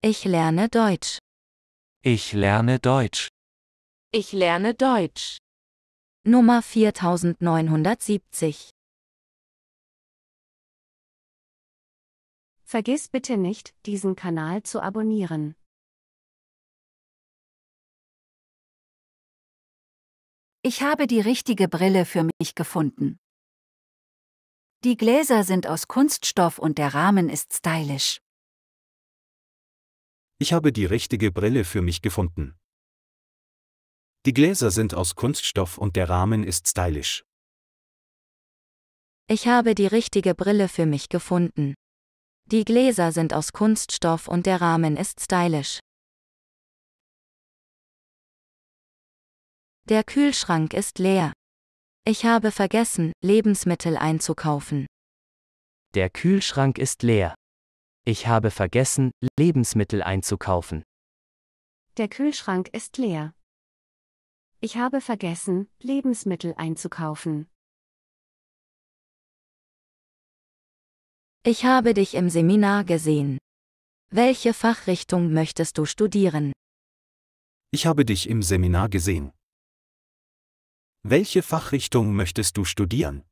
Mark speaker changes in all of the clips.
Speaker 1: Ich lerne Deutsch.
Speaker 2: Ich lerne Deutsch.
Speaker 1: Ich lerne Deutsch. Nummer 4970. Vergiss bitte nicht, diesen Kanal zu abonnieren. Ich habe die richtige Brille für mich gefunden. Die Gläser sind aus Kunststoff und der Rahmen ist stylisch.
Speaker 2: Ich habe die richtige Brille für mich gefunden. Die Gläser sind aus Kunststoff und der Rahmen ist stylisch.
Speaker 1: Ich habe die richtige Brille für mich gefunden. Die Gläser sind aus Kunststoff und der Rahmen ist stylisch. Der Kühlschrank ist leer. Ich habe vergessen, Lebensmittel einzukaufen.
Speaker 2: Der Kühlschrank ist leer. Ich habe vergessen, Lebensmittel einzukaufen.
Speaker 1: Der Kühlschrank ist leer. Ich habe vergessen, Lebensmittel einzukaufen. Ich habe dich im Seminar gesehen. Welche Fachrichtung möchtest du studieren?
Speaker 2: Ich habe dich im Seminar gesehen. Welche Fachrichtung möchtest du studieren?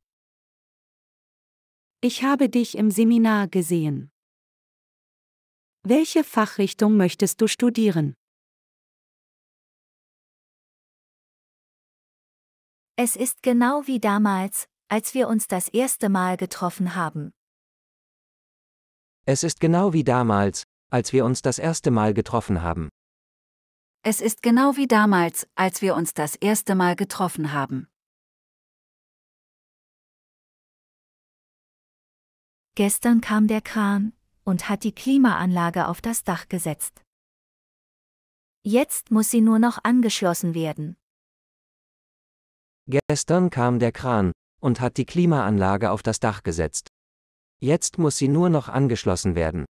Speaker 1: Ich habe dich im Seminar gesehen. Welche Fachrichtung möchtest du studieren? Es ist genau wie damals, als wir uns das erste Mal getroffen haben.
Speaker 2: Es ist genau wie damals, als wir uns das erste Mal getroffen haben.
Speaker 1: Es ist genau wie damals, als wir uns das erste Mal getroffen haben. Gestern kam der Kran und hat die Klimaanlage auf das Dach gesetzt. Jetzt muss sie nur noch angeschlossen werden.
Speaker 2: Gestern kam der Kran und hat die Klimaanlage auf das Dach gesetzt. Jetzt muss sie nur noch angeschlossen werden.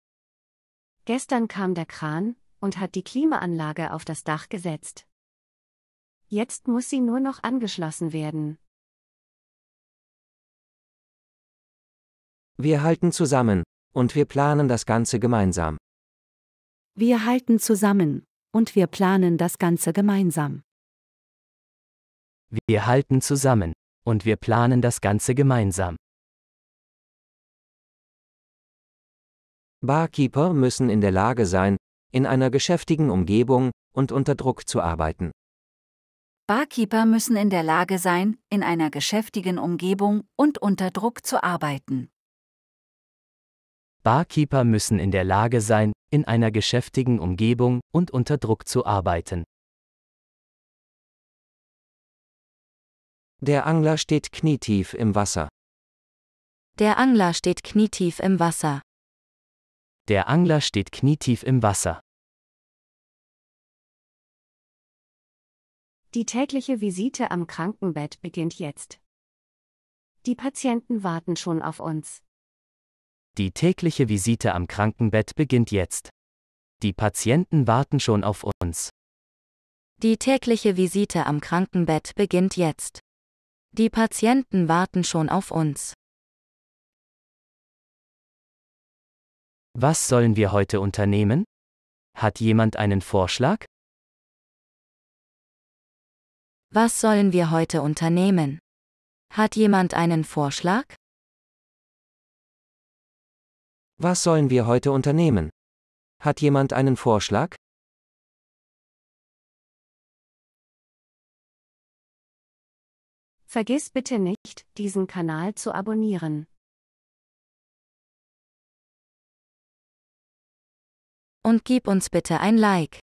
Speaker 1: Gestern kam der Kran und hat die Klimaanlage auf das Dach gesetzt. Jetzt muss sie nur noch angeschlossen werden.
Speaker 2: Wir halten zusammen, und wir planen das Ganze gemeinsam.
Speaker 1: Wir halten zusammen, und wir planen das Ganze gemeinsam.
Speaker 2: Wir halten zusammen, und wir planen das Ganze gemeinsam. Barkeeper müssen in der Lage sein, in einer geschäftigen Umgebung und unter Druck zu arbeiten.
Speaker 1: Barkeeper müssen in der Lage sein, in einer geschäftigen Umgebung und unter Druck zu arbeiten.
Speaker 2: Barkeeper müssen in der Lage sein, in einer geschäftigen Umgebung und unter Druck zu arbeiten. Der Angler steht knietief im Wasser.
Speaker 1: Der Angler steht knietief im Wasser.
Speaker 2: Der Angler steht knietief im Wasser.
Speaker 1: Die tägliche Visite am Krankenbett beginnt jetzt. Die Patienten warten schon auf uns.
Speaker 2: Die tägliche Visite am Krankenbett beginnt jetzt. Die Patienten warten schon auf uns.
Speaker 1: Die tägliche Visite am Krankenbett beginnt jetzt. Die Patienten warten schon auf uns.
Speaker 2: Was sollen wir heute unternehmen? Hat jemand einen Vorschlag?
Speaker 1: Was sollen wir heute unternehmen? Hat jemand einen Vorschlag?
Speaker 2: Was sollen wir heute unternehmen? Hat jemand einen Vorschlag?
Speaker 1: Vergiss bitte nicht, diesen Kanal zu abonnieren. Und gib uns bitte ein Like.